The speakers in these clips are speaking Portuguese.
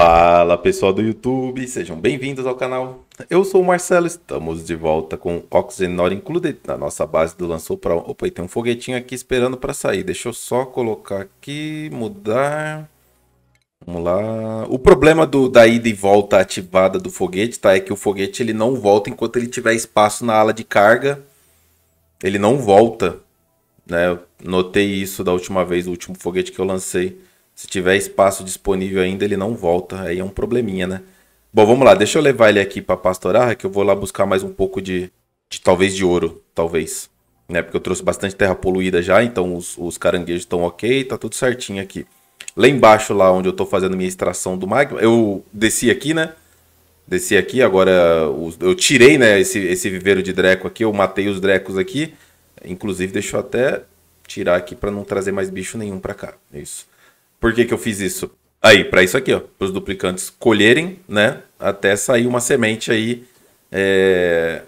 Fala pessoal do YouTube, sejam bem-vindos ao canal. Eu sou o Marcelo, estamos de volta com Oxygenor Included na nossa base do Lançou Pro. Opa, e tem um foguetinho aqui esperando para sair. Deixa eu só colocar aqui, mudar. Vamos lá. O problema do, da ida e volta ativada do foguete, tá? É que o foguete ele não volta enquanto ele tiver espaço na ala de carga. Ele não volta. Né? notei isso da última vez, o último foguete que eu lancei. Se tiver espaço disponível ainda, ele não volta. Aí é um probleminha, né? Bom, vamos lá. Deixa eu levar ele aqui para pastorar, que eu vou lá buscar mais um pouco de, de talvez de ouro, talvez. Né? Porque eu trouxe bastante terra poluída já, então os, os caranguejos estão ok, tá tudo certinho aqui. Lá embaixo, lá onde eu estou fazendo minha extração do magma, eu desci aqui, né? Desci aqui, agora eu tirei né, esse, esse viveiro de dreco aqui, eu matei os drecos aqui. Inclusive, deixa eu até tirar aqui para não trazer mais bicho nenhum para cá. Isso. Por que, que eu fiz isso? Aí, para isso aqui, ó, para os duplicantes colherem, né? Até sair uma semente aí é,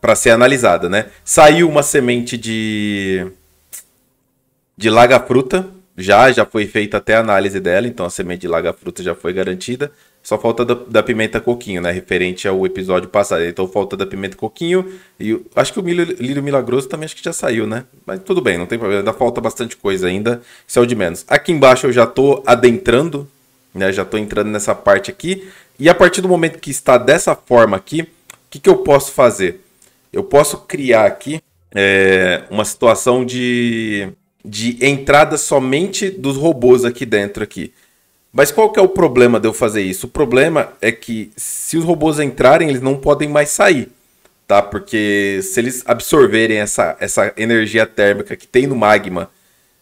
para ser analisada, né? Saiu uma semente de de laga fruta, já, já foi feita até a análise dela, então a semente de laga-fruta já foi garantida. Só falta da, da, pimenta coquinho, né? Referente ao episódio passado. Então falta da pimenta coquinho e acho que o milho, milho milagroso também acho que já saiu, né? Mas tudo bem, não tem problema. Ainda falta bastante coisa ainda. Isso é o de menos. Aqui embaixo eu já tô adentrando, né? Já tô entrando nessa parte aqui. E a partir do momento que está dessa forma aqui, o que, que eu posso fazer? Eu posso criar aqui é, uma situação de de entrada somente dos robôs aqui dentro aqui. Mas qual que é o problema de eu fazer isso? O problema é que se os robôs entrarem, eles não podem mais sair, tá? Porque se eles absorverem essa, essa energia térmica que tem no magma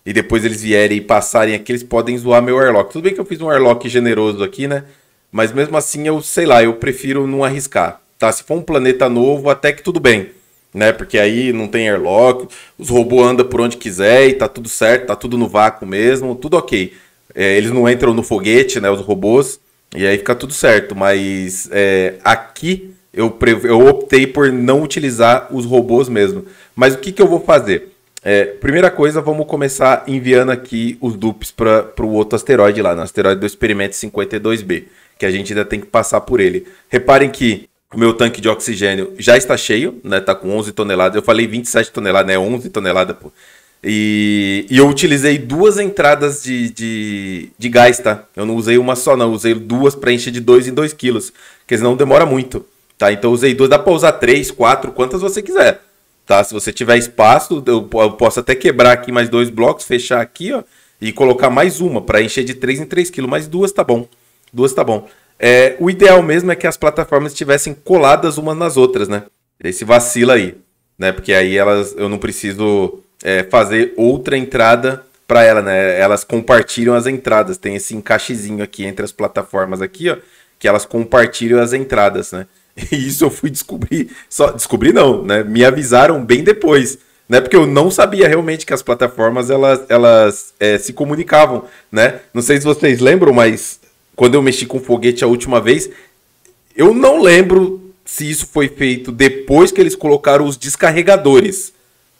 e depois eles vierem e passarem aqui, eles podem zoar meu airlock. Tudo bem que eu fiz um airlock generoso aqui, né? Mas mesmo assim, eu sei lá, eu prefiro não arriscar, tá? Se for um planeta novo, até que tudo bem né? Porque aí não tem airlock, os robôs andam por onde quiser e tá tudo certo, tá tudo no vácuo mesmo, tudo ok. É, eles não entram no foguete, né? Os robôs, e aí fica tudo certo. Mas é, aqui eu, eu optei por não utilizar os robôs mesmo. Mas o que, que eu vou fazer? É, primeira coisa, vamos começar enviando aqui os dupes para o outro asteroide lá, no né? asteroide do experimento 52b, que a gente ainda tem que passar por ele. Reparem que o meu tanque de oxigênio já está cheio, né? Tá com 11 toneladas. Eu falei 27 toneladas, né? 11 toneladas, pô. E, e eu utilizei duas entradas de, de, de, gás, tá? Eu não usei uma só, não. Eu usei duas para encher de 2 em 2 quilos. Porque senão demora muito, tá? Então eu usei duas. Dá para usar três, quatro, quantas você quiser, tá? Se você tiver espaço, eu, eu posso até quebrar aqui mais dois blocos, fechar aqui, ó. E colocar mais uma para encher de 3 em 3 quilos. Mais duas tá bom. Duas tá bom. É, o ideal mesmo é que as plataformas estivessem coladas umas nas outras, né? Esse se vacila aí, né? Porque aí elas, eu não preciso é, fazer outra entrada para ela, né? Elas compartilham as entradas, tem esse encaixezinho aqui entre as plataformas aqui, ó, que elas compartilham as entradas, né? E isso eu fui descobrir, só descobri não, né? Me avisaram bem depois, né? Porque eu não sabia realmente que as plataformas elas, elas é, se comunicavam, né? Não sei se vocês lembram, mas quando eu mexi com foguete a última vez, eu não lembro se isso foi feito depois que eles colocaram os descarregadores,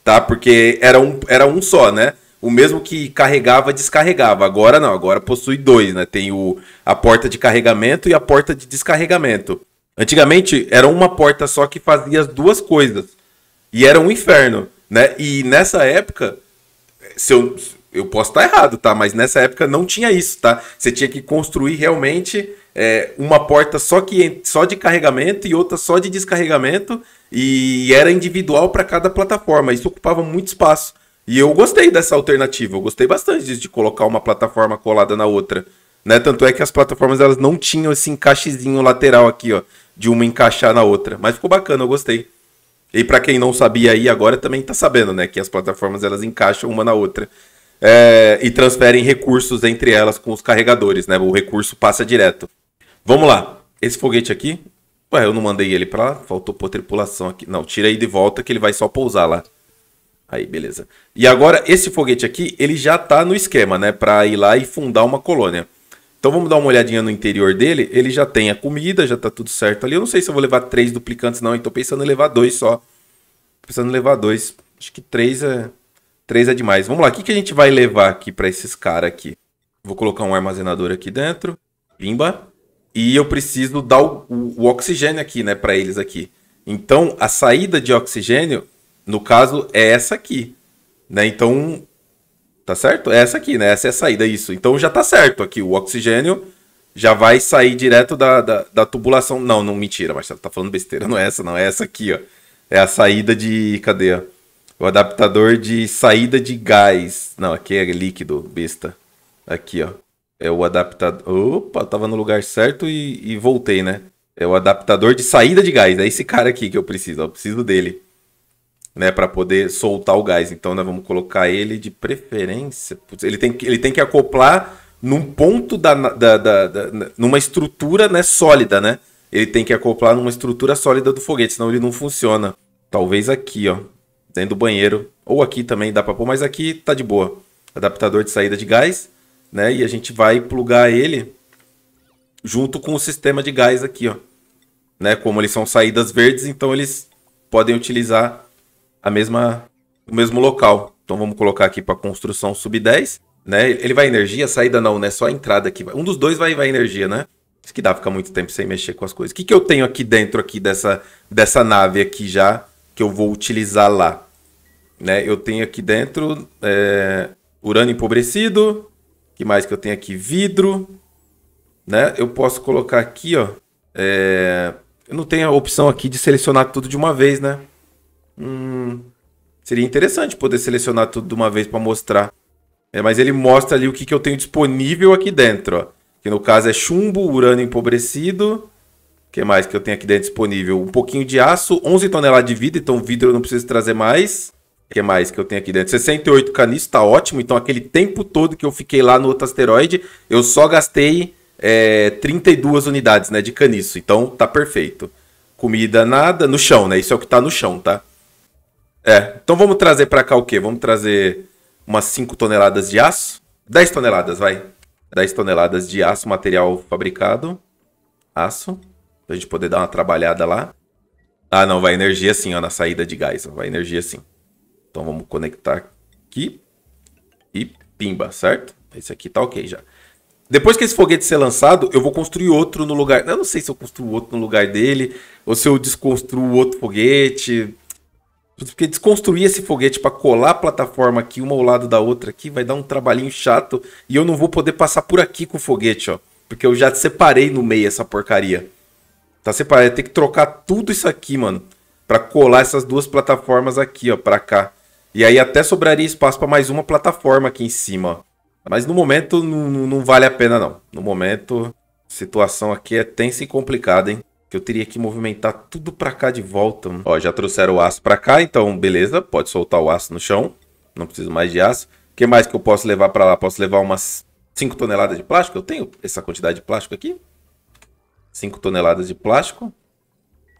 tá? Porque era um, era um só, né? O mesmo que carregava, descarregava. Agora não, agora possui dois, né? Tem o, a porta de carregamento e a porta de descarregamento. Antigamente era uma porta só que fazia as duas coisas. E era um inferno, né? E nessa época, se eu, eu posso estar errado, tá? Mas nessa época não tinha isso, tá? Você tinha que construir realmente é, uma porta só, que, só de carregamento e outra só de descarregamento e era individual para cada plataforma. Isso ocupava muito espaço. E eu gostei dessa alternativa, eu gostei bastante disso, de colocar uma plataforma colada na outra. Né? Tanto é que as plataformas elas não tinham esse encaixezinho lateral aqui, ó, de uma encaixar na outra. Mas ficou bacana, eu gostei. E para quem não sabia aí agora também tá sabendo, né, que as plataformas elas encaixam uma na outra é, e transferem recursos entre elas com os carregadores, né? O recurso passa direto. Vamos lá. Esse foguete aqui, ué, eu não mandei ele para lá, faltou por tripulação aqui. Não, tira aí de volta que ele vai só pousar lá. Aí, beleza. E agora, esse foguete aqui, ele já tá no esquema, né? Pra ir lá e fundar uma colônia. Então vamos dar uma olhadinha no interior dele. Ele já tem a comida, já tá tudo certo ali. Eu não sei se eu vou levar três duplicantes, não. Eu tô pensando em levar dois só. Tô pensando em levar dois. Acho que três é. Três é demais. Vamos lá, o que, que a gente vai levar aqui para esses caras aqui? Vou colocar um armazenador aqui dentro. Pimba. E eu preciso dar o, o, o oxigênio aqui, né, para eles aqui. Então, a saída de oxigênio, no caso, é essa aqui. Né? Então, tá certo? É essa aqui, né? Essa é a saída, isso. Então já tá certo aqui. O oxigênio já vai sair direto da, da, da tubulação. Não, não, mentira, Marcelo, tá falando besteira. Não é essa, não. É essa aqui, ó. É a saída de. Cadê? Ó? O adaptador de saída de gás. Não, aqui é líquido, besta. Aqui, ó. É o adaptador. Opa, tava no lugar certo e, e voltei, né? É o adaptador de saída de gás. É esse cara aqui que eu preciso. Ó. Eu preciso dele. Né, para poder soltar o gás. Então, nós vamos colocar ele de preferência. Putz, ele, tem que, ele tem que acoplar num ponto da, da, da, da, numa estrutura né, sólida, né? Ele tem que acoplar numa estrutura sólida do foguete, senão ele não funciona. Talvez aqui, ó dentro do banheiro. Ou aqui também dá para pôr, mas aqui tá de boa. Adaptador de saída de gás, né? E a gente vai plugar ele junto com o sistema de gás aqui, ó. Né? Como eles são saídas verdes, então eles podem utilizar a mesma o mesmo local. Então vamos colocar aqui para construção sub 10, né? Ele vai energia, saída não, né? Só a entrada aqui. Um dos dois vai vai energia, né? Isso que dá ficar muito tempo sem mexer com as coisas. O que, que eu tenho aqui dentro aqui dessa dessa nave aqui já que eu vou utilizar lá? né? Eu tenho aqui dentro é, urânio empobrecido, que mais que eu tenho aqui? Vidro, né? Eu posso colocar aqui, ó. É, eu não tenho a opção aqui de selecionar tudo de uma vez, né? Hum, seria interessante poder selecionar tudo de uma vez para mostrar. É, mas ele mostra ali o que, que eu tenho disponível aqui dentro, ó. Que no caso é chumbo, urânio empobrecido. O que mais que eu tenho aqui dentro disponível? Um pouquinho de aço, 11 toneladas de vidro, então vidro eu não preciso trazer mais que mais que eu tenho aqui dentro? 68 canis, tá ótimo. Então, aquele tempo todo que eu fiquei lá no outro asteroide, eu só gastei é, 32 unidades né, de caniço. Então, tá perfeito. Comida, nada. No chão, né? Isso é o que tá no chão, tá? É. Então, vamos trazer para cá o quê? Vamos trazer umas 5 toneladas de aço. 10 toneladas, vai. 10 toneladas de aço, material fabricado. Aço. Pra gente poder dar uma trabalhada lá. Ah, não, vai energia sim, ó, na saída de gás. vai energia sim. Então vamos conectar aqui e pimba, certo? Esse aqui tá ok já. Depois que esse foguete ser lançado, eu vou construir outro no lugar. Eu não sei se eu construo outro no lugar dele, ou se eu desconstruo outro foguete. Porque desconstruir esse foguete para colar a plataforma aqui, uma ao lado da outra aqui, vai dar um trabalhinho chato. E eu não vou poder passar por aqui com o foguete, ó. Porque eu já separei no meio essa porcaria. Tá separado. Tem que trocar tudo isso aqui, mano. para colar essas duas plataformas aqui, ó, pra cá. E aí até sobraria espaço para mais uma plataforma aqui em cima. Mas no momento não, não vale a pena, não. No momento, a situação aqui é tensa e complicada, hein? Que eu teria que movimentar tudo para cá de volta. Ó, já trouxeram o aço para cá, então beleza. Pode soltar o aço no chão. Não preciso mais de aço. O que mais que eu posso levar para lá? Posso levar umas 5 toneladas de plástico? Eu tenho essa quantidade de plástico aqui. 5 toneladas de plástico.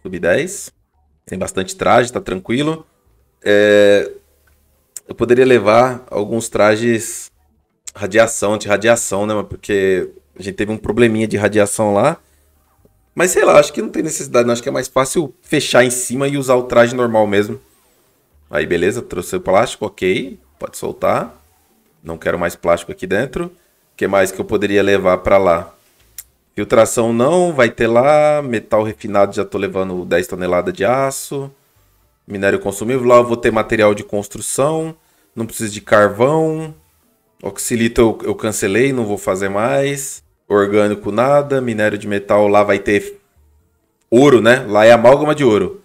Sub 10. Tem bastante traje, tá tranquilo. É, eu poderia levar alguns trajes radiação, de radiação né? Porque a gente teve um probleminha de radiação lá. Mas sei lá, acho que não tem necessidade, não. Acho que é mais fácil fechar em cima e usar o traje normal mesmo. Aí, beleza, trouxe o plástico, ok. Pode soltar. Não quero mais plástico aqui dentro. O que mais que eu poderia levar para lá? Filtração não, vai ter lá. Metal refinado, já tô levando 10 toneladas de aço. Minério consumível, lá eu vou ter material de construção, não preciso de carvão. Oxilito eu, eu cancelei, não vou fazer mais. Orgânico nada, minério de metal lá vai ter ouro, né? Lá é amálgama de ouro.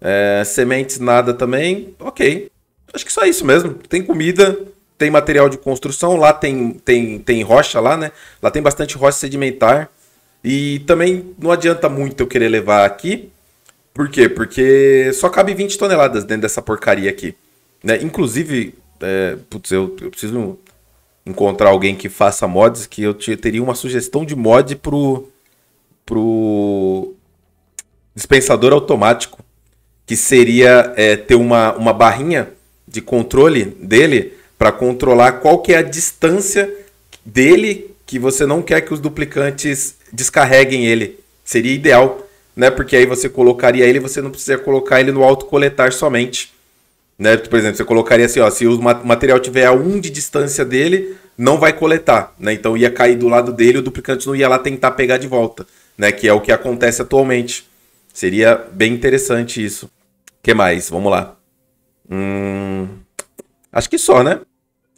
É, sementes nada também, ok. Acho que só isso mesmo. Tem comida, tem material de construção, lá tem, tem, tem rocha lá, né? Lá tem bastante rocha sedimentar. E também não adianta muito eu querer levar aqui, por quê? Porque só cabe 20 toneladas dentro dessa porcaria aqui. Né? Inclusive, é, putz, eu, eu, preciso encontrar alguém que faça mods, que eu teria uma sugestão de mod pro, pro dispensador automático, que seria é, ter uma, uma barrinha de controle dele para controlar qual que é a distância dele que você não quer que os duplicantes descarreguem ele. Seria ideal né? Porque aí você colocaria ele, você não precisa colocar ele no autocoletar somente. Né? Por exemplo, você colocaria assim, ó, se o material tiver a 1 de distância dele, não vai coletar, né? Então ia cair do lado dele, o duplicante não ia lá tentar pegar de volta, né? Que é o que acontece atualmente. Seria bem interessante isso. que mais? Vamos lá. Hum... Acho que só, né?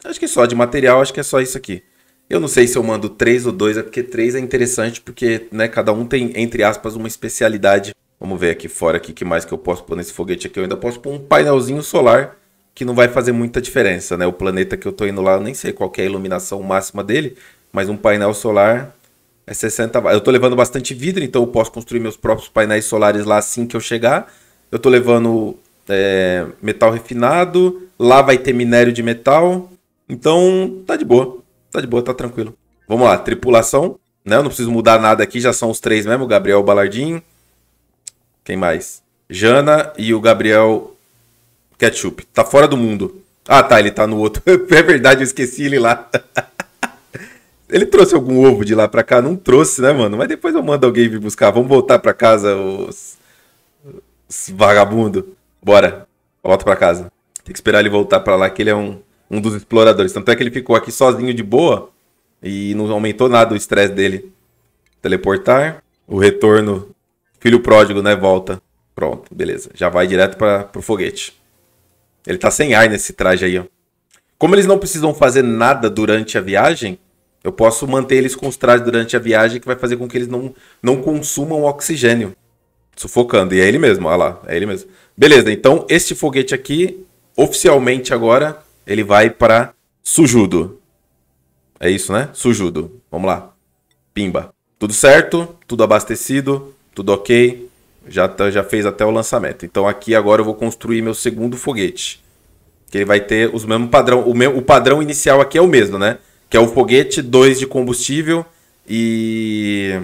Acho que só de material, acho que é só isso aqui. Eu não sei se eu mando três ou dois, é porque três é interessante, porque né, cada um tem, entre aspas, uma especialidade. Vamos ver aqui fora aqui que mais que eu posso pôr nesse foguete aqui. Eu ainda posso pôr um painelzinho solar, que não vai fazer muita diferença, né? O planeta que eu tô indo lá, eu nem sei qual é a iluminação máxima dele, mas um painel solar é 60 watts. Eu tô levando bastante vidro, então eu posso construir meus próprios painéis solares lá assim que eu chegar. Eu tô levando é, metal refinado, lá vai ter minério de metal, então tá de boa. Tá de boa, tá tranquilo. Vamos lá, tripulação. Né? Eu não preciso mudar nada aqui, já são os três mesmo. O Gabriel Balardinho Quem mais? Jana e o Gabriel Ketchup. Tá fora do mundo. Ah, tá, ele tá no outro. é verdade, eu esqueci ele lá. ele trouxe algum ovo de lá pra cá? Não trouxe, né, mano? Mas depois eu mando alguém vir buscar. Vamos voltar pra casa, os, os vagabundo. Bora. Volta pra casa. Tem que esperar ele voltar pra lá, que ele é um um dos exploradores. Tanto é que ele ficou aqui sozinho de boa e não aumentou nada o estresse dele. Teleportar, o retorno, filho pródigo, né? Volta. Pronto, beleza. Já vai direto para o foguete. Ele tá sem ar nesse traje aí, ó. Como eles não precisam fazer nada durante a viagem, eu posso manter eles com os trajes durante a viagem, que vai fazer com que eles não, não consumam oxigênio. Sufocando. E é ele mesmo, olha lá, é ele mesmo. Beleza, então este foguete aqui, oficialmente agora, ele vai para Sujudo. É isso, né? Sujudo. Vamos lá. Pimba. Tudo certo, tudo abastecido, tudo ok. Já, tá, já fez até o lançamento. Então aqui agora eu vou construir meu segundo foguete. Que ele vai ter os mesmos padrão. O, meu, o padrão inicial aqui é o mesmo, né? Que é o foguete, dois de combustível e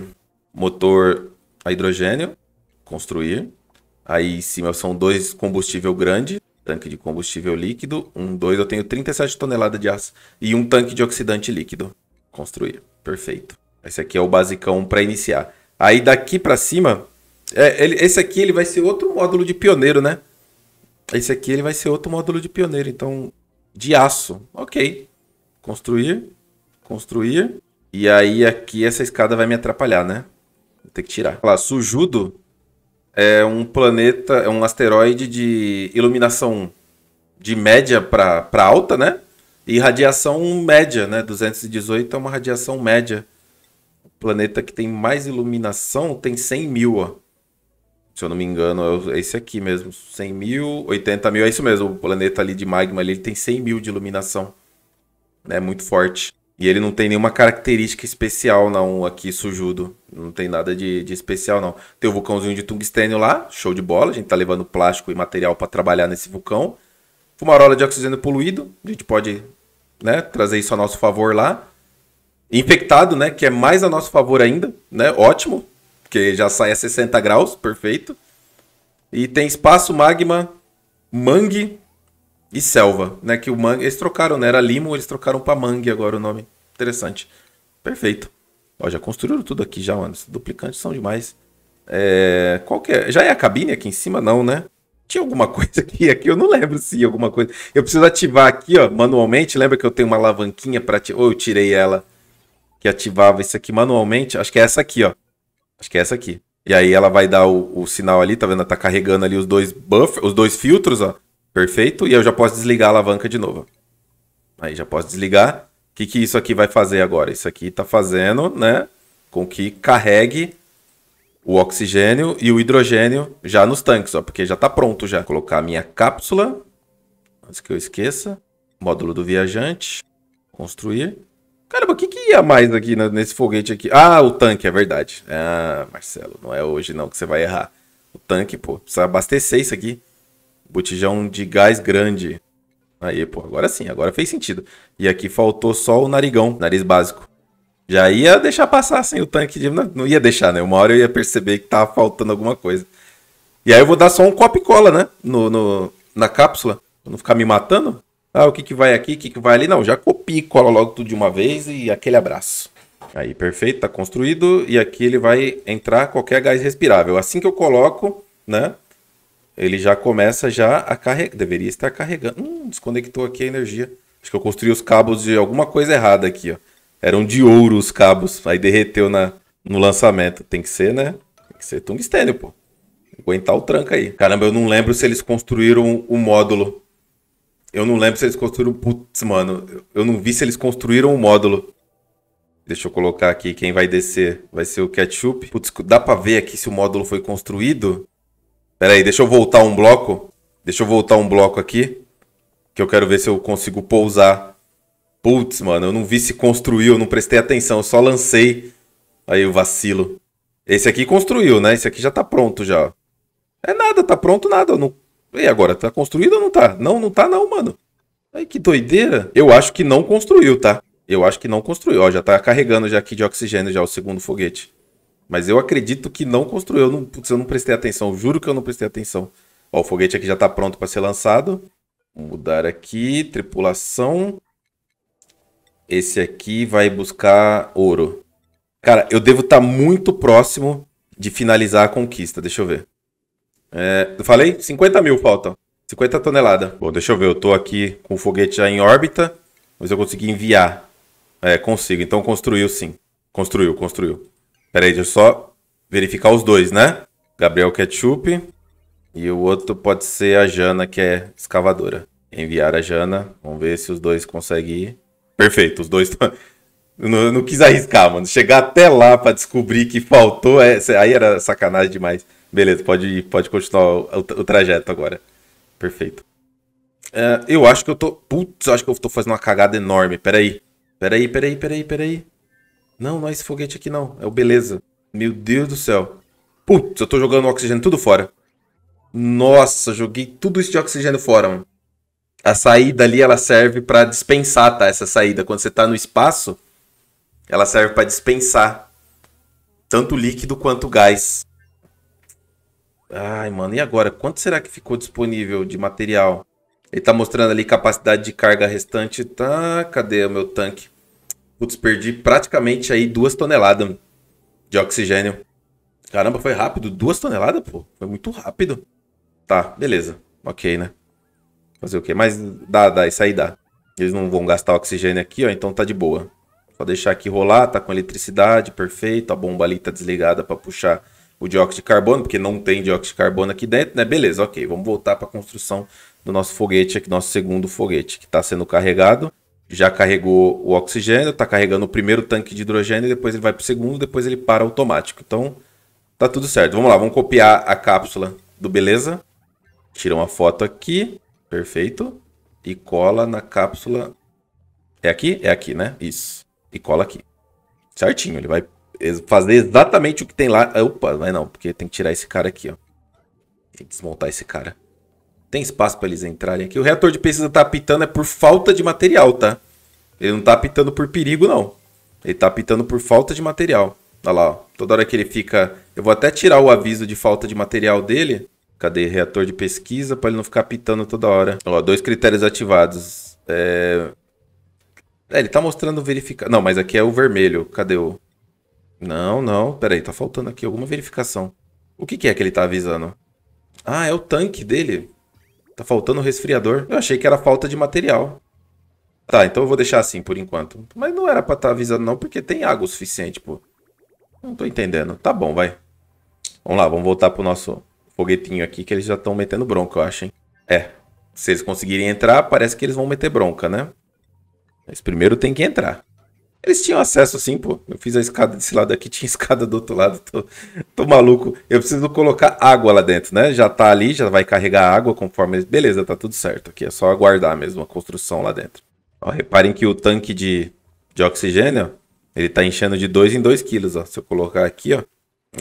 motor a hidrogênio. Construir. Aí em cima são dois combustível grande Tanque de combustível líquido. Um, dois, eu tenho 37 toneladas de aço. E um tanque de oxidante líquido. Construir. Perfeito. Esse aqui é o basicão para iniciar. Aí daqui para cima, é, ele, esse aqui ele vai ser outro módulo de pioneiro, né? Esse aqui ele vai ser outro módulo de pioneiro, então de aço. OK. Construir, construir. E aí aqui essa escada vai me atrapalhar, né? Vou ter que tirar. Olha lá, sujudo é um planeta, é um asteroide de iluminação de média para alta, né? E radiação média, né? 218 é uma radiação média. O planeta que tem mais iluminação tem 100 mil, ó. Se eu não me engano, é, é esse aqui mesmo. 100 mil, 80 mil, é isso mesmo. O planeta ali de magma ali, ele tem 100 mil de iluminação. É muito forte. E ele não tem nenhuma característica especial, não, aqui, sujudo. Não tem nada de, de especial, não. Tem o vulcãozinho de tungstênio lá, show de bola. A gente tá levando plástico e material para trabalhar nesse vulcão. Fumarola de oxigênio poluído, a gente pode né, trazer isso a nosso favor lá. Infectado, né, que é mais a nosso favor ainda, né, ótimo, porque já sai a 60 graus, perfeito. E tem espaço, magma, mangue, e selva, né? Que o mangue. Eles trocaram, né? Era limo, eles trocaram pra mangue agora o nome. Interessante. Perfeito. Ó, já construíram tudo aqui já, mano. Esses duplicantes são demais. É... Qual que é? Já é a cabine aqui em cima? Não, né? Tinha alguma coisa aqui, aqui eu não lembro se alguma coisa. Eu preciso ativar aqui, ó, manualmente. Lembra que eu tenho uma alavanquinha para ativar? Ou eu tirei ela que ativava isso aqui manualmente? Acho que é essa aqui, ó. Acho que é essa aqui. E aí ela vai dar o, o sinal ali, tá vendo? Ela tá carregando ali os dois buffer, os dois filtros, ó. Perfeito? E eu já posso desligar a alavanca de novo. Aí já posso desligar. O que, que isso aqui vai fazer agora? Isso aqui está fazendo né, com que carregue o oxigênio e o hidrogênio já nos tanques, ó, porque já está pronto já. Vou colocar a minha cápsula, antes que eu esqueça. Módulo do viajante. Construir. Caramba, o que, que ia mais aqui nesse foguete aqui? Ah, o tanque, é verdade. Ah, Marcelo, não é hoje não que você vai errar. O tanque, pô, precisa abastecer isso aqui. Botijão de gás grande. Aí, pô, agora sim, agora fez sentido. E aqui faltou só o narigão, nariz básico. Já ia deixar passar sem assim, o tanque de. Não, não ia deixar, né? Uma hora eu ia perceber que tava faltando alguma coisa. E aí eu vou dar só um copo e cola, né? No, no, na cápsula. Pra não ficar me matando. Ah, o que que vai aqui, o que que vai ali? Não, já copie e cola logo tudo de uma vez e aquele abraço. Aí, perfeito, tá construído. E aqui ele vai entrar qualquer gás respirável. Assim que eu coloco, né? ele já começa já a carregar, deveria estar carregando. Hum, desconectou aqui a energia. Acho que eu construí os cabos de alguma coisa errada aqui, ó. Eram de ouro os cabos, aí derreteu na, no lançamento. Tem que ser, né? Tem que ser tungstênio, pô. Aguentar o tranco aí. Caramba, eu não lembro se eles construíram o módulo. Eu não lembro se eles construíram. Putz, mano. Eu não vi se eles construíram o módulo. Deixa eu colocar aqui quem vai descer. Vai ser o Ketchup. Putz, dá pra ver aqui se o módulo foi construído? Pera aí, deixa eu voltar um bloco. Deixa eu voltar um bloco aqui. Que eu quero ver se eu consigo pousar. Putz, mano, eu não vi se construiu, eu não prestei atenção, eu só lancei. Aí o vacilo. Esse aqui construiu, né? Esse aqui já tá pronto já. É nada, tá pronto nada. Não... E agora, tá construído ou não tá? Não, não tá não, mano. Ai, que doideira. Eu acho que não construiu, tá? Eu acho que não construiu. Ó, já tá carregando já aqui de oxigênio já o segundo foguete. Mas eu acredito que não construiu. Eu não, putz, eu não prestei atenção. Juro que eu não prestei atenção. Ó, o foguete aqui já está pronto para ser lançado. Vou mudar aqui. Tripulação. Esse aqui vai buscar ouro. Cara, eu devo estar tá muito próximo de finalizar a conquista. Deixa eu ver. É, eu falei? 50 mil faltam. 50 toneladas. Bom, deixa eu ver. Eu tô aqui com o foguete já em órbita. Mas eu consegui enviar. É, consigo. Então construiu sim. Construiu, construiu. Peraí, deixa eu só verificar os dois, né? Gabriel Ketchup e o outro pode ser a Jana, que é escavadora. Enviar a Jana. Vamos ver se os dois conseguem ir. Perfeito, os dois estão. não, não, quis arriscar, mano. Chegar até lá para descobrir que faltou, é, aí era sacanagem demais. Beleza, pode, pode continuar o, o, o trajeto agora. Perfeito. É, eu acho que eu tô. Putz, acho que eu tô fazendo uma cagada enorme. Peraí. Peraí, peraí, peraí, peraí. Não, não é esse foguete aqui não. É o beleza. Meu Deus do céu. Putz, eu tô jogando o oxigênio tudo fora. Nossa, joguei tudo isso de oxigênio fora, mano. A saída ali, ela serve para dispensar, tá? Essa saída. Quando você tá no espaço, ela serve para dispensar tanto líquido quanto gás. Ai, mano, e agora? Quanto será que ficou disponível de material? Ele tá mostrando ali capacidade de carga restante. Tá, cadê o meu tanque? Putz, perdi praticamente aí duas toneladas de oxigênio. Caramba, foi rápido. Duas toneladas, pô. Foi muito rápido. Tá, beleza. Ok, né? Fazer o quê? Mas dá, dá. Isso aí dá. Eles não vão gastar oxigênio aqui, ó. Então tá de boa. Só deixar aqui rolar. Tá com eletricidade, perfeito. A bomba ali tá desligada para puxar o dióxido de carbono, porque não tem dióxido de carbono aqui dentro, né? Beleza, ok. Vamos voltar para construção do nosso foguete aqui, nosso segundo foguete, que está sendo carregado já carregou o oxigênio, está carregando o primeiro tanque de hidrogênio, depois ele vai para o segundo, depois ele para automático. Então, tá tudo certo. Vamos lá, vamos copiar a cápsula do Beleza. Tira uma foto aqui, perfeito. E cola na cápsula. É aqui? É aqui, né? Isso. E cola aqui. Certinho, ele vai fazer exatamente o que tem lá. Opa, mas não, porque tem que tirar esse cara aqui, ó. Tem que desmontar esse cara. Tem espaço para eles entrarem aqui. O reator de pesquisa tá apitando é por falta de material, tá? Ele não tá apitando por perigo, não. Ele tá apitando por falta de material. Olha lá, ó. toda hora que ele fica... Eu vou até tirar o aviso de falta de material dele. Cadê? Reator de pesquisa, para ele não ficar apitando toda hora. Ó, dois critérios ativados. É... é ele tá mostrando verificar... Não, mas aqui é o vermelho. Cadê o... Não, não. Pera aí, tá faltando aqui alguma verificação. O que, que é que ele tá avisando? Ah, é o tanque dele tá faltando resfriador. Eu achei que era falta de material. Tá, então eu vou deixar assim por enquanto. Mas não era pra estar tá avisando não, porque tem água o suficiente, pô. Não tô entendendo. Tá bom, vai. Vamos lá, vamos voltar pro nosso foguetinho aqui, que eles já estão metendo bronca, eu acho, hein. É, se eles conseguirem entrar, parece que eles vão meter bronca, né? Mas primeiro tem que entrar. Eles tinham acesso assim, pô. Eu fiz a escada desse lado aqui, tinha escada do outro lado. Tô, tô maluco. Eu preciso colocar água lá dentro, né? Já tá ali, já vai carregar água conforme. Beleza, tá tudo certo aqui. É só aguardar mesmo a construção lá dentro. Ó, reparem que o tanque de, de oxigênio, ele tá enchendo de 2 em 2 quilos, ó. Se eu colocar aqui, ó.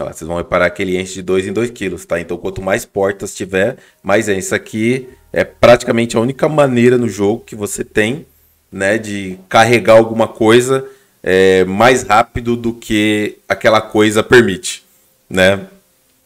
ó vocês vão reparar que ele enche de 2 em 2 quilos, tá? Então quanto mais portas tiver, mais é. Isso aqui é praticamente a única maneira no jogo que você tem né, de carregar alguma coisa é, mais rápido do que aquela coisa permite, né?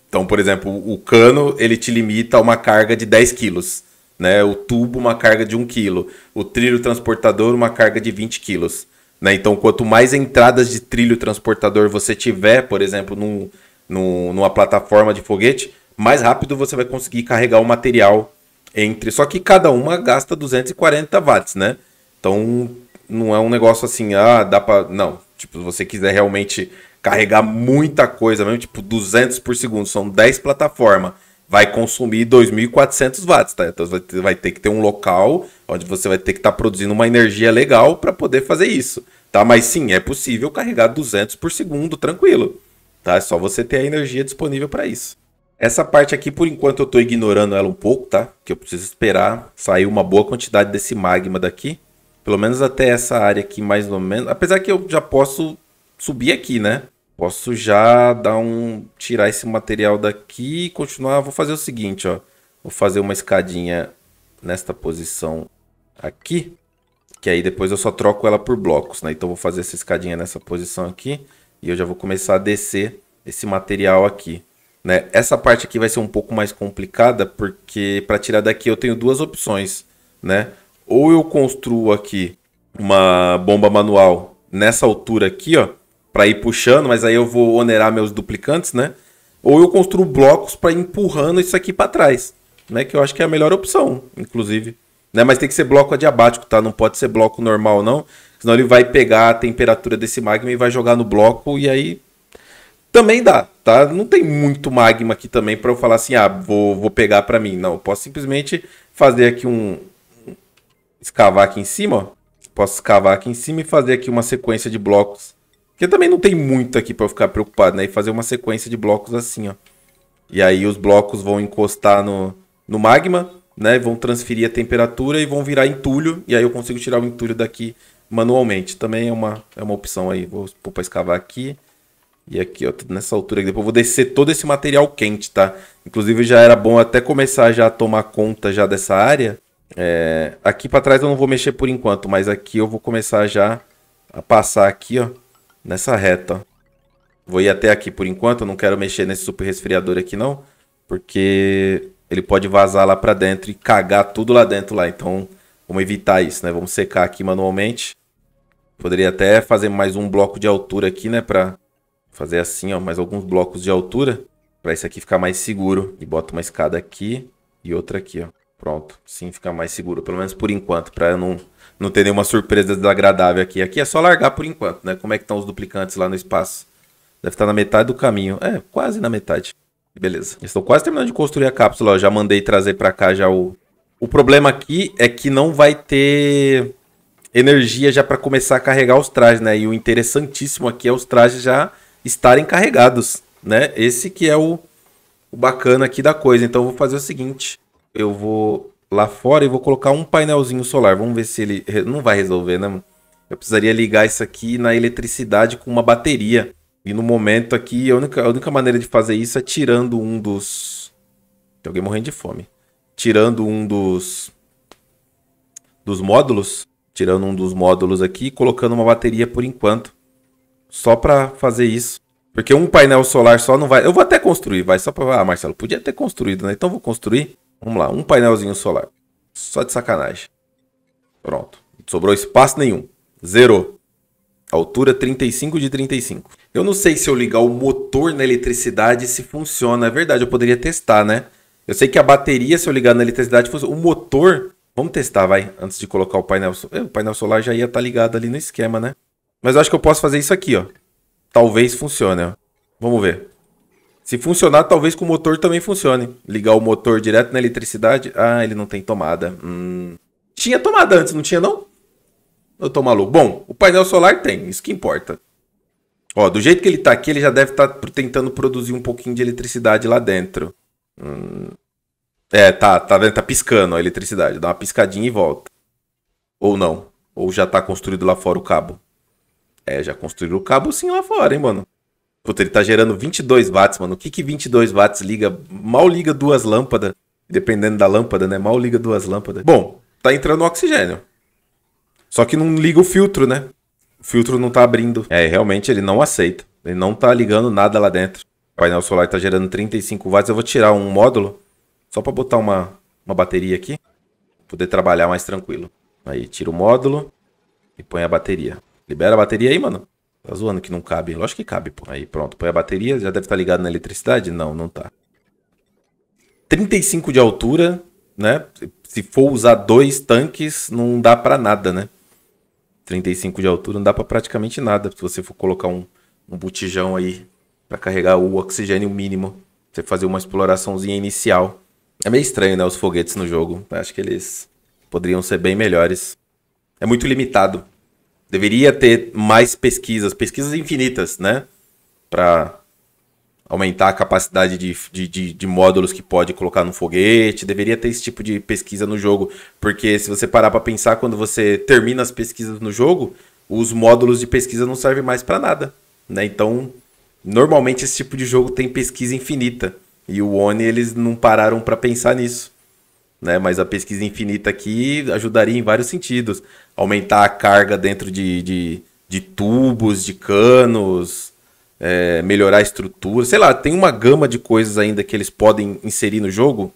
Então, por exemplo, o cano ele te limita a uma carga de 10 quilos, né? O tubo uma carga de 1 quilo, o trilho transportador uma carga de 20 quilos, né? Então, quanto mais entradas de trilho transportador você tiver, por exemplo, num, num, numa plataforma de foguete, mais rápido você vai conseguir carregar o material entre. Só que cada uma gasta 240 watts, né? Então, não é um negócio assim, ah, dá pra. Não. Tipo, se você quiser realmente carregar muita coisa mesmo, tipo 200 por segundo, são 10 plataformas, vai consumir 2.400 watts, tá? Então vai ter, vai ter que ter um local onde você vai ter que estar tá produzindo uma energia legal para poder fazer isso, tá? Mas sim, é possível carregar 200 por segundo, tranquilo, tá? É só você ter a energia disponível para isso. Essa parte aqui, por enquanto, eu estou ignorando ela um pouco, tá? Que eu preciso esperar sair uma boa quantidade desse magma daqui. Pelo menos até essa área aqui, mais ou menos. Apesar que eu já posso subir aqui, né? Posso já dar um. tirar esse material daqui e continuar. Vou fazer o seguinte, ó. Vou fazer uma escadinha nesta posição aqui. Que aí depois eu só troco ela por blocos, né? Então vou fazer essa escadinha nessa posição aqui. E eu já vou começar a descer esse material aqui. Né? Essa parte aqui vai ser um pouco mais complicada, porque para tirar daqui eu tenho duas opções, né? Ou eu construo aqui uma bomba manual nessa altura aqui, ó, para ir puxando, mas aí eu vou onerar meus duplicantes, né? Ou eu construo blocos para empurrando isso aqui para trás, né? Que eu acho que é a melhor opção, inclusive. Né? Mas tem que ser bloco adiabático, tá? Não pode ser bloco normal, não. Senão ele vai pegar a temperatura desse magma e vai jogar no bloco e aí também dá, tá? Não tem muito magma aqui também para eu falar assim, ah, vou, vou pegar para mim. Não, eu posso simplesmente fazer aqui um, escavar aqui em cima, ó. Posso escavar aqui em cima e fazer aqui uma sequência de blocos. Porque também não tem muito aqui para eu ficar preocupado, né? E fazer uma sequência de blocos assim, ó. E aí os blocos vão encostar no, no magma, né? Vão transferir a temperatura e vão virar entulho. E aí eu consigo tirar o entulho daqui manualmente. Também é uma, é uma opção aí. Vou pôr para escavar aqui. E aqui, ó, nessa altura aqui. Depois eu vou descer todo esse material quente, tá? Inclusive já era bom até começar já a tomar conta já dessa área. É, aqui para trás eu não vou mexer por enquanto, mas aqui eu vou começar já a passar aqui, ó, nessa reta. Vou ir até aqui por enquanto, eu não quero mexer nesse super resfriador aqui não, porque ele pode vazar lá para dentro e cagar tudo lá dentro lá, então vamos evitar isso, né? Vamos secar aqui manualmente. Poderia até fazer mais um bloco de altura aqui, né, para fazer assim, ó, mais alguns blocos de altura para isso aqui ficar mais seguro. E bota uma escada aqui e outra aqui, ó. Pronto, sim, fica mais seguro, pelo menos por enquanto, para não, não ter nenhuma surpresa desagradável aqui. Aqui é só largar por enquanto, né? Como é que estão os duplicantes lá no espaço? Deve estar tá na metade do caminho. É, quase na metade. Beleza. Estou quase terminando de construir a cápsula, ó. já mandei trazer para cá já o... O problema aqui é que não vai ter energia já para começar a carregar os trajes, né? E o interessantíssimo aqui é os trajes já estarem carregados, né? Esse que é o, o bacana aqui da coisa. Então eu vou fazer o seguinte eu vou lá fora e vou colocar um painelzinho solar. Vamos ver se ele não vai resolver, né? Eu precisaria ligar isso aqui na eletricidade com uma bateria. E no momento aqui, a única, a única maneira de fazer isso é tirando um dos. Tem alguém morrendo de fome. Tirando um dos. Dos módulos. Tirando um dos módulos aqui e colocando uma bateria por enquanto. Só para fazer isso. Porque um painel solar só não vai. Eu vou até construir, vai. Só para. Ah, Marcelo, podia ter construído, né? Então vou construir. Vamos lá, um painelzinho solar. Só de sacanagem. Pronto. sobrou espaço nenhum. Zerou. Altura 35 de 35. Eu não sei se eu ligar o motor na eletricidade se funciona. É verdade, eu poderia testar, né? Eu sei que a bateria, se eu ligar na eletricidade, funciona. O motor... Vamos testar, vai. Antes de colocar o painel... É, o painel solar já ia estar tá ligado ali no esquema, né? Mas eu acho que eu posso fazer isso aqui, ó. Talvez funcione, ó. Vamos ver. Se funcionar, talvez com o motor também funcione. Ligar o motor direto na eletricidade. Ah, ele não tem tomada. Hum. Tinha tomada antes, não tinha não? Eu tô maluco. Bom, o painel solar tem, isso que importa. Ó, do jeito que ele tá aqui, ele já deve estar tá tentando produzir um pouquinho de eletricidade lá dentro. Hum. É, tá, tá, tá piscando a eletricidade. Dá uma piscadinha e volta. Ou não. Ou já tá construído lá fora o cabo. É, já construíram o cabo sim lá fora, hein, mano. Puta, ele tá gerando 22 watts, mano. O que que 22 watts liga? Mal liga duas lâmpadas. Dependendo da lâmpada, né? Mal liga duas lâmpadas. Bom, tá entrando oxigênio. Só que não liga o filtro, né? O filtro não tá abrindo. É, realmente ele não aceita. Ele não tá ligando nada lá dentro. O painel solar tá gerando 35 watts. Eu vou tirar um módulo só para botar uma, uma bateria aqui. Poder trabalhar mais tranquilo. Aí, tira o módulo e põe a bateria. Libera a bateria aí, mano. Tá zoando que não cabe. Lógico que cabe, pô. Aí pronto, põe a bateria, já deve estar tá ligado na eletricidade? Não, não tá. 35 de altura, né? Se for usar dois tanques, não dá para nada, né? 35 de altura não dá para praticamente nada. Se você for colocar um, um botijão aí para carregar o oxigênio mínimo, você fazer uma exploraçãozinha inicial. É meio estranho, né? Os foguetes no jogo. Acho que eles poderiam ser bem melhores. É muito limitado deveria ter mais pesquisas, pesquisas infinitas, né? Para aumentar a capacidade de, de, de, de, módulos que pode colocar no foguete, deveria ter esse tipo de pesquisa no jogo, porque se você parar para pensar, quando você termina as pesquisas no jogo, os módulos de pesquisa não servem mais para nada, né? Então, normalmente esse tipo de jogo tem pesquisa infinita, e o Oni eles não pararam para pensar nisso né? Mas a pesquisa infinita aqui ajudaria em vários sentidos. Aumentar a carga dentro de, de, de tubos, de canos, é, melhorar a estrutura. Sei lá, tem uma gama de coisas ainda que eles podem inserir no jogo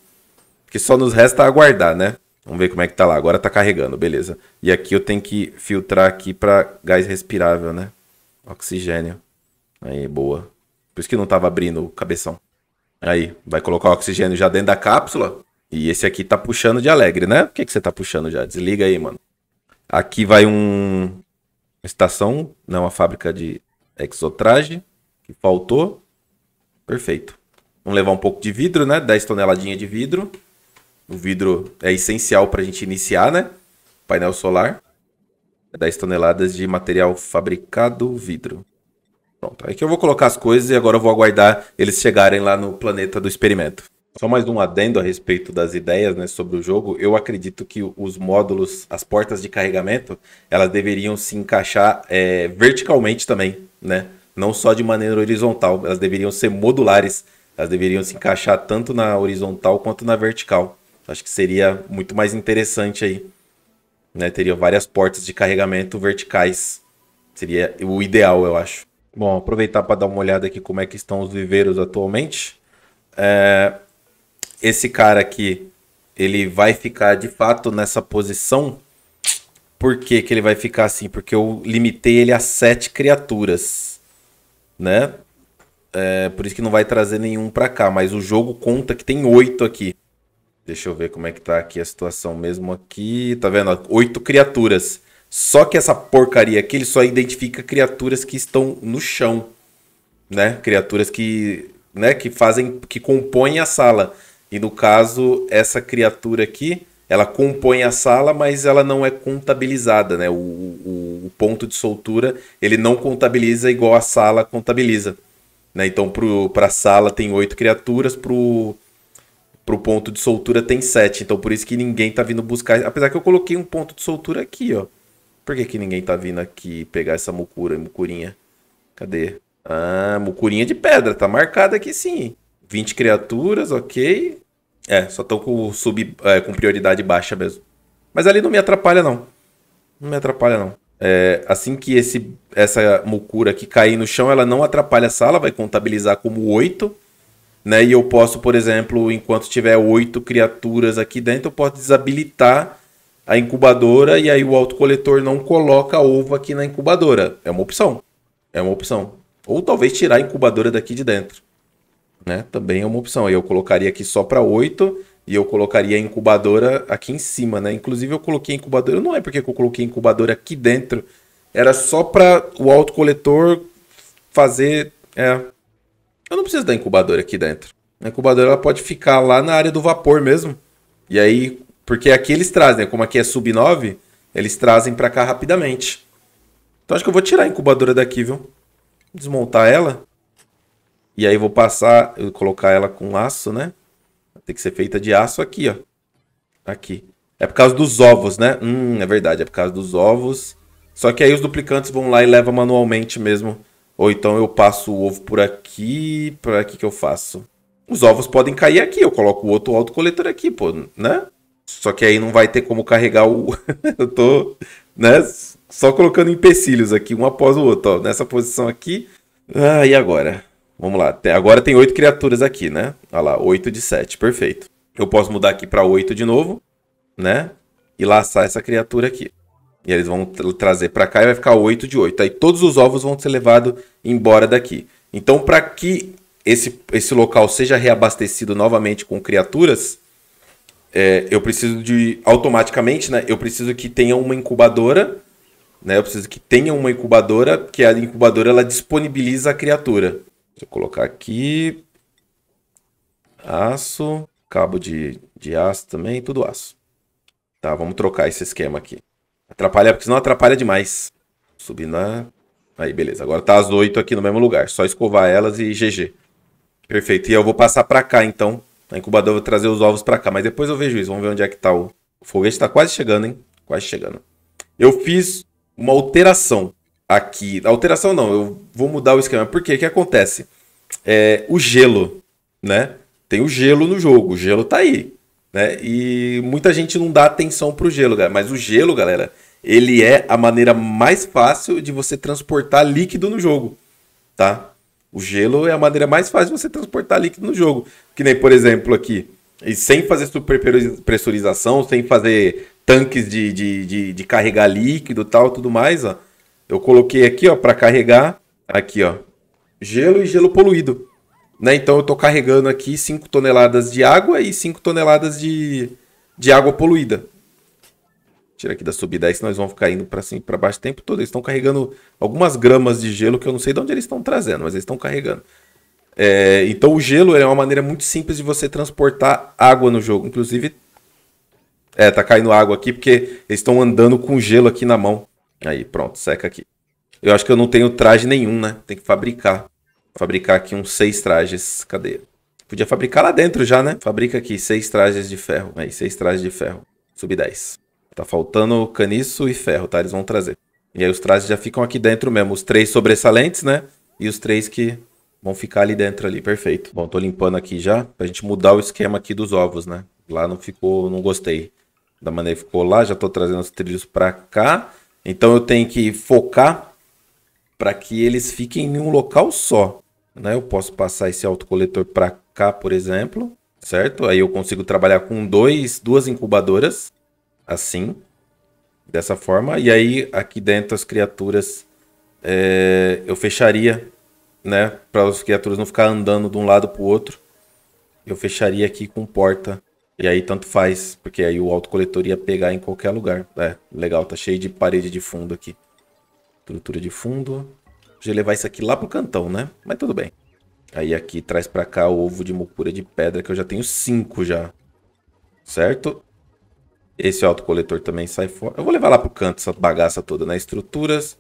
que só nos resta aguardar, né? Vamos ver como é que tá lá. Agora tá carregando, beleza. E aqui eu tenho que filtrar aqui para gás respirável, né? Oxigênio. Aí, boa. Por isso que não tava abrindo o cabeção. Aí, vai colocar o oxigênio já dentro da cápsula. E esse aqui tá puxando de alegre, né? Por que, que você tá puxando já? Desliga aí, mano. Aqui vai um. Estação, não, né? uma fábrica de exotraje, que faltou. Perfeito. Vamos levar um pouco de vidro, né? 10 toneladinhas de vidro. O vidro é essencial para a gente iniciar, né? Painel solar. 10 toneladas de material fabricado vidro. Pronto. Aqui é eu vou colocar as coisas e agora eu vou aguardar eles chegarem lá no planeta do experimento. Só mais um adendo a respeito das ideias né, sobre o jogo. Eu acredito que os módulos, as portas de carregamento, elas deveriam se encaixar é, verticalmente também, né? Não só de maneira horizontal. Elas deveriam ser modulares. Elas deveriam se encaixar tanto na horizontal quanto na vertical. Acho que seria muito mais interessante aí. Né? Teria várias portas de carregamento verticais. Seria o ideal, eu acho. Bom, aproveitar para dar uma olhada aqui como é que estão os viveiros atualmente. É, esse cara aqui, ele vai ficar de fato nessa posição. Por que, que ele vai ficar assim? Porque eu limitei ele a sete criaturas, né? É, por isso que não vai trazer nenhum para cá, mas o jogo conta que tem oito aqui. Deixa eu ver como é que tá aqui a situação mesmo aqui. Tá vendo? Oito criaturas. Só que essa porcaria aqui, ele só identifica criaturas que estão no chão, né? Criaturas que, né, que fazem, que compõem a sala. E no caso, essa criatura aqui, ela compõe a sala, mas ela não é contabilizada, né? O, o, o ponto de soltura, ele não contabiliza igual a sala contabiliza. Né? Então, para a sala tem oito criaturas, para o ponto de soltura tem sete. Então, por isso que ninguém está vindo buscar. Apesar que eu coloquei um ponto de soltura aqui, ó. Por que, que ninguém tá vindo aqui pegar essa mucura, mucurinha? Cadê? Ah, mucurinha de pedra, tá marcada aqui sim. 20 criaturas, ok. É, só estão com, sub, é, com prioridade baixa mesmo. Mas ali não me atrapalha, não. Não me atrapalha, não. É, assim que esse, essa mucura aqui cair no chão, ela não atrapalha a sala, vai contabilizar como 8. Né? E eu posso, por exemplo, enquanto tiver 8 criaturas aqui dentro, eu posso desabilitar a incubadora e aí o autocoletor não coloca ovo aqui na incubadora. É uma opção. É uma opção. Ou talvez tirar a incubadora daqui de dentro né? Também é uma opção. Eu colocaria aqui só para 8 e eu colocaria a incubadora aqui em cima, né? Inclusive eu coloquei a incubadora, eu não é porque eu coloquei a incubadora aqui dentro. Era só para o autocoletor fazer, é... Eu não preciso da incubadora aqui dentro. A incubadora ela pode ficar lá na área do vapor mesmo. E aí, porque aqui eles trazem, né? como aqui é sub 9, eles trazem para cá rapidamente. Então acho que eu vou tirar a incubadora daqui, viu? Desmontar ela. E aí vou passar, eu vou colocar ela com aço, né? Tem que ser feita de aço aqui, ó. Aqui. É por causa dos ovos, né? Hum, é verdade, é por causa dos ovos. Só que aí os duplicantes vão lá e levam manualmente mesmo. Ou então eu passo o ovo por aqui. Por aqui que eu faço? Os ovos podem cair aqui. Eu coloco o outro autocoletor aqui, pô, né? Só que aí não vai ter como carregar o. eu tô, né? Só colocando empecilhos aqui, um após o outro, ó. Nessa posição aqui. Ah, e agora? Vamos lá. agora tem oito criaturas aqui, né? Olha lá, oito de sete. Perfeito. Eu posso mudar aqui para oito de novo, né? E laçar essa criatura aqui. E eles vão trazer para cá e vai ficar 8 de 8. Aí todos os ovos vão ser levados embora daqui. Então, para que esse, esse local seja reabastecido novamente com criaturas, é, eu preciso de. Automaticamente, né? Eu preciso que tenha uma incubadora. Né, eu preciso que tenha uma incubadora, que a incubadora ela disponibiliza a criatura. Deixa eu colocar aqui. Aço, cabo de, de aço também, tudo aço. Tá, vamos trocar esse esquema aqui. Atrapalha, porque senão atrapalha demais. Subir na... Aí, beleza. Agora tá as oito aqui no mesmo lugar. Só escovar elas e GG. Perfeito. E eu vou passar pra cá, então. na incubadora vou trazer os ovos pra cá. Mas depois eu vejo isso. Vamos ver onde é que tá o... O foguete tá quase chegando, hein? Quase chegando. Eu fiz uma alteração aqui. Alteração não, eu vou mudar o esquema. Por quê? O que acontece? É, o gelo, né? Tem o gelo no jogo, o gelo tá aí. Né? E muita gente não dá atenção pro gelo, Mas o gelo, galera, ele é a maneira mais fácil de você transportar líquido no jogo, tá? O gelo é a maneira mais fácil de você transportar líquido no jogo. Que nem, por exemplo, aqui, e sem fazer super pressurização, sem fazer tanques de, de, de, de carregar líquido tal, tudo mais, ó eu coloquei aqui, ó, para carregar, aqui, ó, gelo e gelo poluído. Né? Então eu estou carregando aqui 5 toneladas de água e 5 toneladas de, de água poluída. Tira aqui da subida aí, senão eles vão ficar indo para cima e para baixo o tempo todo. Eles estão carregando algumas gramas de gelo que eu não sei de onde eles estão trazendo, mas eles estão carregando. É, então o gelo é uma maneira muito simples de você transportar água no jogo. Inclusive, é, tá caindo água aqui porque eles estão andando com gelo aqui na mão. Aí, pronto, seca aqui. Eu acho que eu não tenho traje nenhum, né? Tem que fabricar. Fabricar aqui uns seis trajes. Cadê? Podia fabricar lá dentro já, né? Fabrica aqui seis trajes de ferro. Aí, seis trajes de ferro. Sub 10. Tá faltando caniço e ferro, tá? Eles vão trazer. E aí os trajes já ficam aqui dentro mesmo. Os três sobressalentes, né? E os três que vão ficar ali dentro ali. Perfeito. Bom, tô limpando aqui já. Pra gente mudar o esquema aqui dos ovos, né? Lá não ficou... Não gostei. Da maneira que ficou lá. Já tô trazendo os trilhos pra cá. Então eu tenho que focar para que eles fiquem em um local só. Né? Eu posso passar esse autocoletor para cá, por exemplo, certo? Aí eu consigo trabalhar com dois, duas incubadoras, assim, dessa forma. E aí aqui dentro as criaturas é, eu fecharia, né? Para as criaturas não ficar andando de um lado para o outro. Eu fecharia aqui com porta e aí tanto faz, porque aí o autocoletor ia pegar em qualquer lugar. É, legal, tá cheio de parede de fundo aqui. Estrutura de fundo. Podia levar isso aqui lá pro cantão, né? Mas tudo bem. Aí aqui traz pra cá o ovo de mucura de pedra, que eu já tenho cinco já. Certo? Esse autocoletor também sai fora. Eu vou levar lá pro canto essa bagaça toda, né? Estruturas.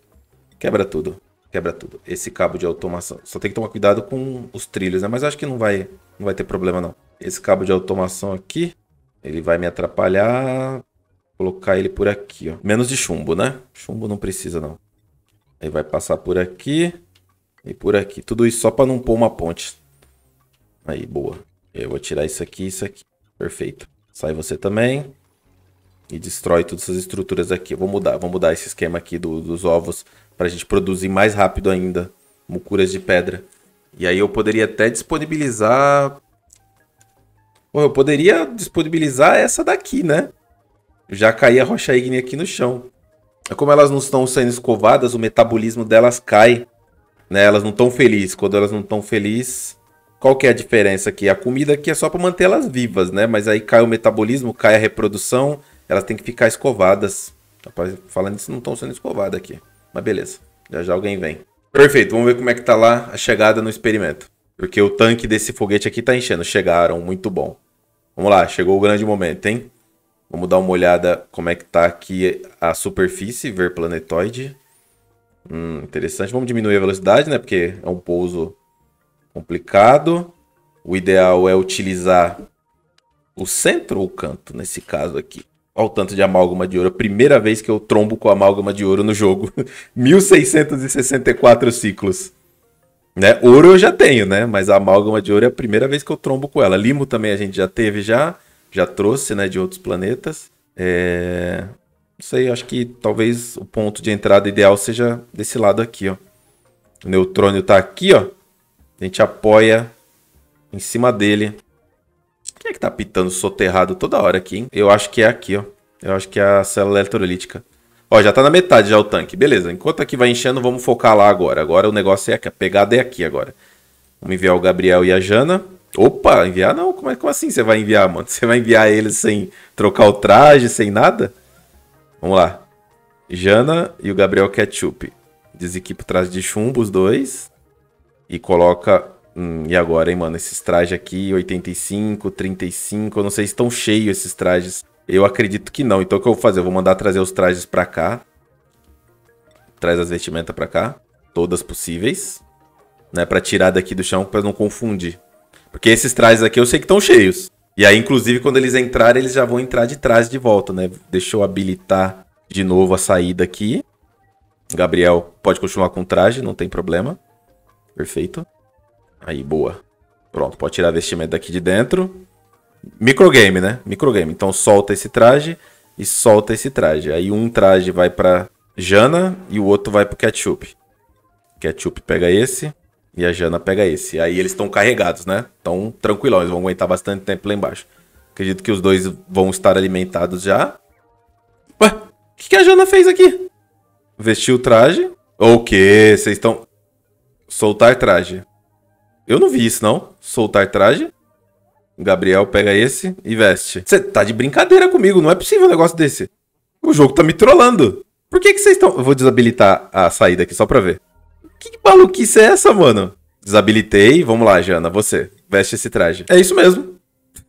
Quebra tudo. Quebra tudo. Esse cabo de automação. Só tem que tomar cuidado com os trilhos, né? Mas acho que não vai, não vai ter problema, não esse cabo de automação aqui, ele vai me atrapalhar. Vou colocar ele por aqui, ó. Menos de chumbo, né? Chumbo não precisa, não. Aí vai passar por aqui e por aqui. Tudo isso só para não pôr uma ponte. Aí, boa. Eu vou tirar isso aqui e isso aqui. Perfeito. Sai você também. E destrói todas essas estruturas aqui. Eu vou mudar, vou mudar esse esquema aqui do, dos ovos para a gente produzir mais rápido ainda mucuras de pedra. E aí eu poderia até disponibilizar Bom, eu poderia disponibilizar essa daqui, né? Já caía a rocha ígnea aqui no chão. É como elas não estão sendo escovadas, o metabolismo delas cai. Né? Elas não estão felizes. Quando elas não estão felizes, qual que é a diferença aqui? A comida aqui é só para mantê-las vivas, né? Mas aí cai o metabolismo, cai a reprodução, elas têm que ficar escovadas. Rapaz, falando isso, não estão sendo escovadas aqui. Mas beleza, já já alguém vem. Perfeito, vamos ver como é que tá lá a chegada no experimento. Porque o tanque desse foguete aqui tá enchendo. Chegaram, muito bom. Vamos lá, chegou o grande momento, hein? Vamos dar uma olhada como é que tá aqui a superfície, ver planetoide. Hum, interessante. Vamos diminuir a velocidade, né? Porque é um pouso complicado. O ideal é utilizar o centro ou o canto, nesse caso aqui. Olha o tanto de amálgama de ouro. Primeira vez que eu trombo com amálgama de ouro no jogo. 1664 ciclos. Né? Ouro eu já tenho, né? Mas a amálgama de ouro é a primeira vez que eu trombo com ela. Limo também a gente já teve já, já trouxe, né, de outros planetas. É... Não sei, acho que talvez o ponto de entrada ideal seja desse lado aqui, ó. O neutrônio tá aqui, ó. A gente apoia em cima dele. Quem é que tá pitando soterrado toda hora aqui, hein? Eu acho que é aqui, ó. Eu acho que é a célula eletrolítica. Ó, já tá na metade já o tanque. Beleza, enquanto aqui vai enchendo, vamos focar lá agora. Agora o negócio é aqui, a pegada é aqui agora. Vamos enviar o Gabriel e a Jana. Opa, enviar não? Como, é, como assim você vai enviar, mano? Você vai enviar eles sem trocar o traje, sem nada? Vamos lá. Jana e o Gabriel Ketchup. Desequipa o traje de chumbo, os dois. E coloca... Hum, e agora, hein, mano? Esses trajes aqui, 85, 35... Eu não sei se estão cheios esses trajes eu acredito que não. Então o que eu vou fazer? Eu vou mandar trazer os trajes pra cá. Traz as vestimentas pra cá. Todas possíveis. Né, pra tirar daqui do chão, pra não confundir. Porque esses trajes aqui eu sei que estão cheios. E aí, inclusive, quando eles entrarem, eles já vão entrar de trás de volta, né? Deixa eu habilitar de novo a saída aqui. Gabriel pode continuar com o traje, não tem problema. Perfeito. Aí, boa. Pronto, pode tirar a vestimenta daqui de dentro. Microgame, né? Microgame. Então solta esse traje e solta esse traje. Aí um traje vai pra Jana e o outro vai pro Ketchup. Ketchup pega esse e a Jana pega esse. Aí eles estão carregados, né? Estão tranquilão, eles vão aguentar bastante tempo lá embaixo. Acredito que os dois vão estar alimentados já. Ué, o que, que a Jana fez aqui? Vestiu o traje. O quê? Vocês estão. Soltar traje. Eu não vi isso, não. Soltar traje. Gabriel pega esse e veste. Você tá de brincadeira comigo, não é possível um negócio desse. O jogo tá me trollando. Por que que vocês estão... Eu vou desabilitar a saída aqui só pra ver. Que maluquice é essa, mano? Desabilitei. Vamos lá, Jana, você. Veste esse traje. É isso mesmo.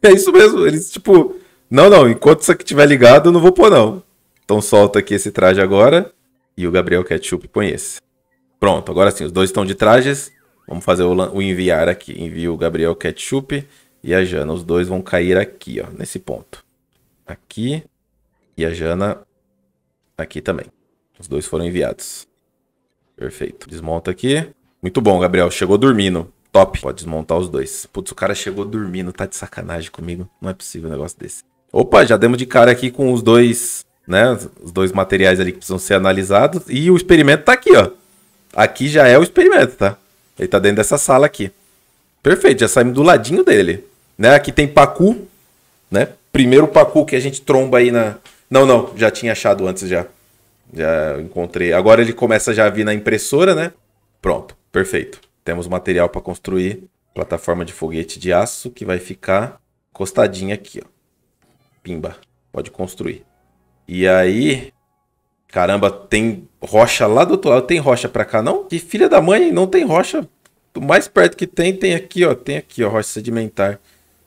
É isso mesmo. Eles, tipo... Não, não, enquanto isso aqui tiver ligado, eu não vou pôr, não. Então solta aqui esse traje agora. E o Gabriel Ketchup põe esse. Pronto, agora sim, os dois estão de trajes. Vamos fazer o, o enviar aqui. Envio o Gabriel Ketchup e a Jana. Os dois vão cair aqui, ó, nesse ponto. Aqui e a Jana aqui também. Os dois foram enviados. Perfeito. Desmonta aqui. Muito bom, Gabriel. Chegou dormindo. Top. Pode desmontar os dois. Putz, o cara chegou dormindo. Tá de sacanagem comigo. Não é possível um negócio desse. Opa, já demos de cara aqui com os dois, né? Os dois materiais ali que precisam ser analisados. E o experimento tá aqui, ó. Aqui já é o experimento, tá? Ele tá dentro dessa sala aqui. Perfeito, já saímos do ladinho dele. Né? Aqui tem pacu, né? Primeiro pacu que a gente tromba aí na... Não, não, já tinha achado antes já. Já encontrei. Agora ele começa já a vir na impressora, né? Pronto, perfeito. Temos material para construir plataforma de foguete de aço que vai ficar costadinha aqui, ó. Pimba, pode construir. E aí, caramba, tem rocha lá do outro lado, tem rocha para cá não? Que filha da mãe, não tem rocha. O mais perto que tem tem aqui, ó, tem aqui, ó, rocha sedimentar.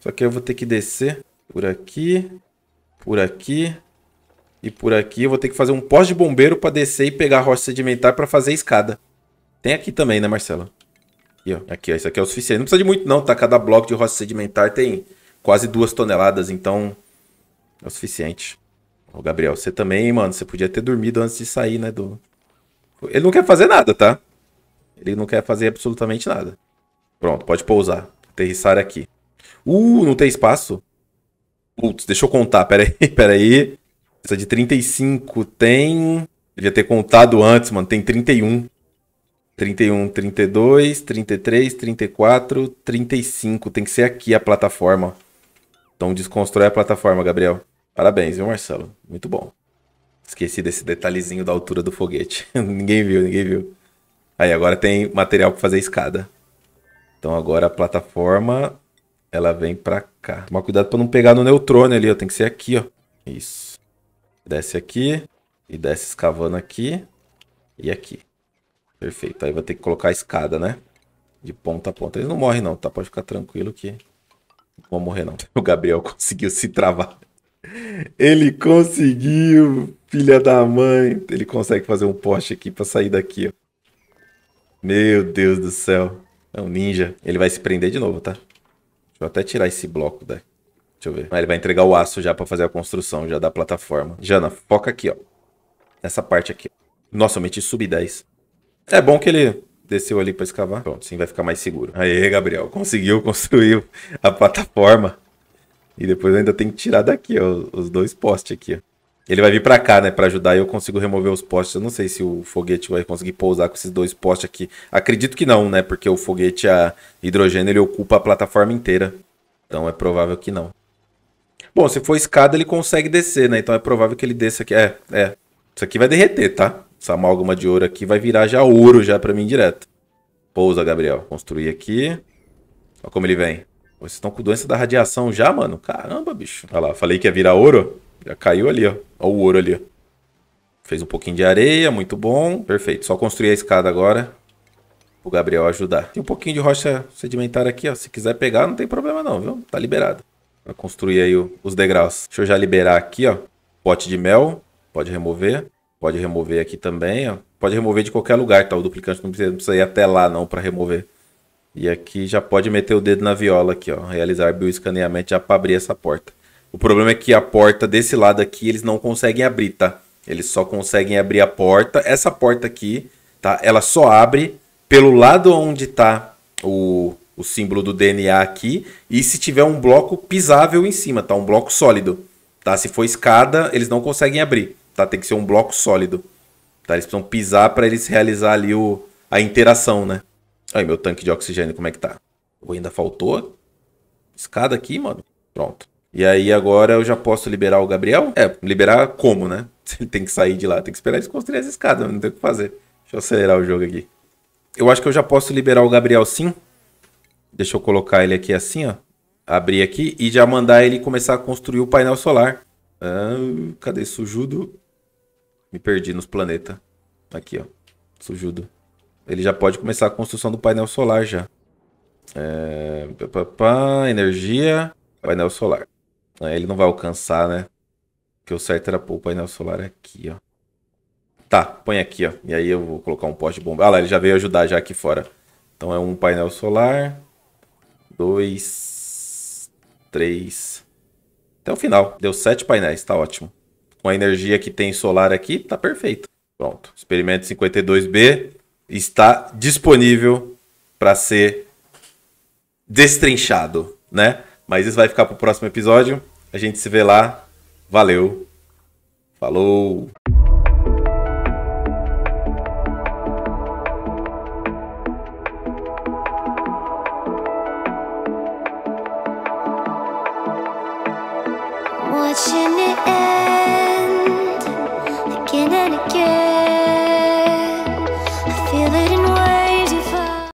Só que eu vou ter que descer por aqui, por aqui e por aqui. Eu vou ter que fazer um pós de bombeiro para descer e pegar a rocha sedimentar para fazer a escada. Tem aqui também, né, Marcelo? Aqui, ó. Aqui, ó. Isso aqui é o suficiente. Não precisa de muito, não, tá? Cada bloco de rocha sedimentar tem quase duas toneladas, então é o suficiente. Ô, Gabriel, você também, mano, você podia ter dormido antes de sair, né, do... Ele não quer fazer nada, tá? Ele não quer fazer absolutamente nada. Pronto, pode pousar. Aterrissar aqui. Uh, não tem espaço? Putz, deixa eu contar, peraí, peraí. Essa de 35 tem. Devia ter contado antes, mano. Tem 31. 31, 32, 33, 34, 35. Tem que ser aqui a plataforma. Então desconstrói a plataforma, Gabriel. Parabéns, viu, Marcelo? Muito bom. Esqueci desse detalhezinho da altura do foguete. ninguém viu, ninguém viu. Aí agora tem material para fazer escada. Então agora a plataforma ela vem pra cá. Tomar cuidado pra não pegar no neutrone ali, ó. Tem que ser aqui, ó. Isso. Desce aqui. E desce escavando aqui. E aqui. Perfeito. Aí vai ter que colocar a escada, né? De ponta a ponta. Ele não morre não, tá? Pode ficar tranquilo que... Não vou morrer não. O Gabriel conseguiu se travar. Ele conseguiu, filha da mãe. Ele consegue fazer um poste aqui pra sair daqui, ó. Meu Deus do céu. É um ninja. Ele vai se prender de novo, tá? Deixa eu até tirar esse bloco daqui. Deixa eu ver. Ah, ele vai entregar o aço já para fazer a construção já da plataforma. Jana, foca aqui, ó. Nessa parte aqui. Nossa, eu meti sub 10. É bom que ele desceu ali para escavar. Pronto, sim, vai ficar mais seguro. Aê, Gabriel, conseguiu construir a plataforma. E depois ainda tem que tirar daqui, ó, os dois postes aqui, ó. Ele vai vir para cá, né, para ajudar e eu consigo remover os postes. Eu não sei se o foguete vai conseguir pousar com esses dois postes aqui. Acredito que não, né, porque o foguete a hidrogênio ele ocupa a plataforma inteira. Então é provável que não. Bom, se for escada ele consegue descer, né? Então é provável que ele desça aqui. É, é. Isso aqui vai derreter, tá? Essa amálgama de ouro aqui vai virar já ouro já para mim direto. Pousa, Gabriel. Construir aqui. Olha como ele vem. Vocês estão com doença da radiação já, mano? Caramba, bicho. Olha lá, falei que ia virar ouro. Já caiu ali, ó. Ó o ouro ali, ó. Fez um pouquinho de areia, muito bom. Perfeito. Só construir a escada agora. O Gabriel ajudar. Tem um pouquinho de rocha sedimentar aqui, ó. Se quiser pegar, não tem problema não, viu? Tá liberado. Pra construir aí os degraus. Deixa eu já liberar aqui, ó. Pote de mel. Pode remover. Pode remover aqui também, ó. Pode remover de qualquer lugar, tá? O duplicante não precisa, não precisa ir até lá, não, para remover. E aqui já pode meter o dedo na viola aqui, ó. Realizar bioescaneamento já para abrir essa porta. O problema é que a porta desse lado aqui eles não conseguem abrir, tá? Eles só conseguem abrir a porta. Essa porta aqui, tá? Ela só abre pelo lado onde tá o, o símbolo do DNA aqui e se tiver um bloco pisável em cima, tá? Um bloco sólido, tá? Se for escada, eles não conseguem abrir, tá? Tem que ser um bloco sólido, tá? Eles precisam pisar para eles realizar ali o, a interação, né? Aí meu tanque de oxigênio, como é que tá? Ou ainda faltou? Escada aqui, mano. Pronto. E aí agora eu já posso liberar o Gabriel? É, liberar como, né? Ele tem que sair de lá, tem que esperar ele construir as escadas, não tem o que fazer. Deixa eu acelerar o jogo aqui. Eu acho que eu já posso liberar o Gabriel sim. Deixa eu colocar ele aqui assim, ó. Abrir aqui e já mandar ele começar a construir o painel solar. Ah, cadê Sujudo? Me perdi nos planetas. Aqui, ó. Sujudo. Ele já pode começar a construção do painel solar já. É... Pá, pá, energia, painel solar. Ele não vai alcançar, né? Porque o certo era pôr o painel solar aqui, ó. Tá, põe aqui, ó. E aí eu vou colocar um poste de bomba. Ah lá, ele já veio ajudar já aqui fora. Então é um painel solar. Dois. Três. Até o final. Deu sete painéis, tá ótimo. Com a energia que tem solar aqui, tá perfeito. Pronto. Experimento 52B está disponível para ser destrinchado, né? Mas isso vai ficar pro próximo episódio. A gente se vê lá. Valeu. Falou.